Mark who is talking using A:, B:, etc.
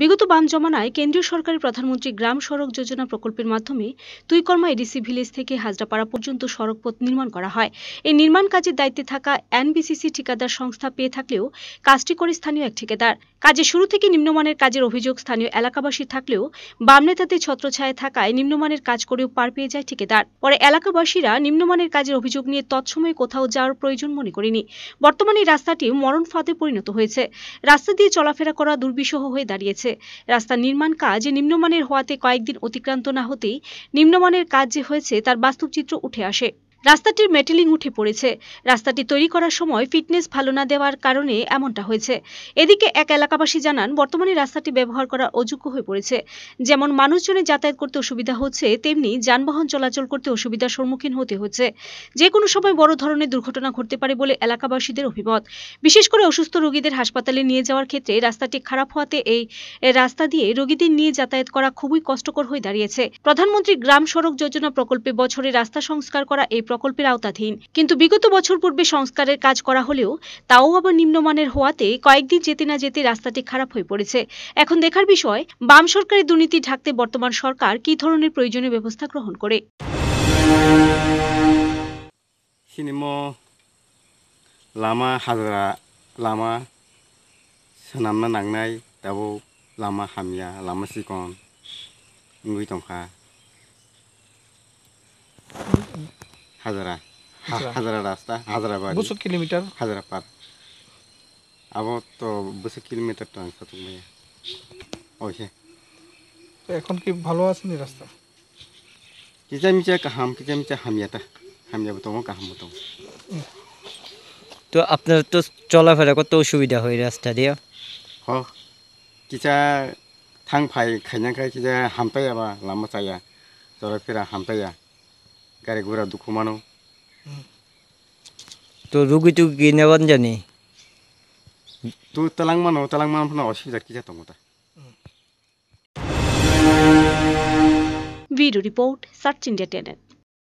A: বিগত বান জমানায় কেন্দ্রীয় সরকারের প্রধানমন্ত্রী গ্রাম সড়ক যোজনা প্রকল্পের মাধ্যমে তুইকর্মা এডিসি ভিলেজ থেকে হাজরাপাড়া পর্যন্ত সড়ক পথ নির্মাণ করা হয় এই নির্মাণ কাজের দায়িত্বে থাকা এনবিসিসি ঠিকাদার সংস্থা পেয়ে থাকলেও কাজটি করে স্থানীয় এক ঠিকাদার কাজে শুরু থেকে নিম্নমানের কাজের অভিযোগ স্থানীয় এলাকাবাসী থাকলেও বাম নেতাদের ছত্রছায় থাকায় নিম্নমানের কাজ করেও পার পেয়ে যায় ঠিকাদার পরে এলাকাবাসীরা নিম্নমানের কাজের অভিযোগ নিয়ে তৎসময়ে কোথাও যাওয়ার প্রয়োজন মনে করেনি বর্তমানে রাস্তাটি মরণ ফাঁদে পরিণত হয়েছে রাস্তা দিয়ে চলাফেরা করা দুর্বিষহ হয়ে দাঁড়িয়েছে হয়েছে রাস্তা নির্মাণ কাজ নিম্নমানের হওয়াতে কয়েকদিন অতিক্রান্ত না হতেই নিম্নমানের কাজ যে হয়েছে তার বাস্তবচিত্র উঠে আসে রাস্তাটির মেটেলিং উঠে পড়েছে রাস্তাটি তৈরি করার সময় ফিটনেস ভালো না দেওয়ার কারণে এমনটা হয়েছে এদিকে এক এলাকাবাসী জানান বর্তমানে রাস্তাটি ব্যবহার করা অযোগ্য হয়ে পড়েছে যেমন মানুষজনের যাতায়াত করতে অসুবিধা হচ্ছে তেমনি যানবাহন চলাচল করতে অসুবিধার সম্মুখীন হতে হচ্ছে যে কোনো সময় বড় ধরনের দুর্ঘটনা ঘটতে পারে বলে এলাকাবাসীদের অভিমত বিশেষ করে অসুস্থ রোগীদের হাসপাতালে নিয়ে যাওয়ার ক্ষেত্রে রাস্তাটি খারাপ হওয়াতে এই রাস্তা দিয়ে রোগীদের নিয়ে যাতায়াত করা খুবই কষ্টকর হয়ে দাঁড়িয়েছে প্রধানমন্ত্রী গ্রাম সড়ক যোজনা প্রকল্পে বছরে রাস্তা সংস্কার করা এই প্রকল্পের আওতাধীন কিন্তু বিগত বছর পূর্বে সংস্কারের কাজ করা হলেও তাও আবার নিম্নমানের হওয়াতে কয়েকদিন যেতে না যেতে রাস্তাটি খারাপ হয়ে পড়েছে এখন দেখার বিষয় বাম সরকারের দুর্নীতি ঢাকতে বর্তমান সরকার কি ধরনের প্রয়োজনীয় ব্যবস্থা গ্রহণ করে
B: লামা হাজরা লামা सोनामना नांनाय दाबो लामा हामिया लामा হাজারা আচ্ছা। হাজারা রাস্তা হাজারা বাড়ি বুঝছো কিলোমিটার হাজারা পার আবার তো বুঝছো কিলোমিটার তো আছে তুমি ওই তো এখন কি ভালো আছেন রাস্তা কিচামিচা কাহাম কিচামিচা হামিয়াটা হামিয়া বতো কাহাম বতো
C: তো আপনার তো চলাফেরা কত অসুবিধা হয় রাস্তা দিয়ে হ
B: কিচা থাং ফাই খাইনা খাই কিচা হামতাই আবার লামা চাইয়া চলাফেরা হামতাইয়া গাড়ি ঘোড়া দুঃখ মানো
C: তো রুগী টুগী নেবান জানি
B: তু তালাং মানো তালাং মানো অসুবিধা কি যেতাম ওটা
A: video report search India Tenet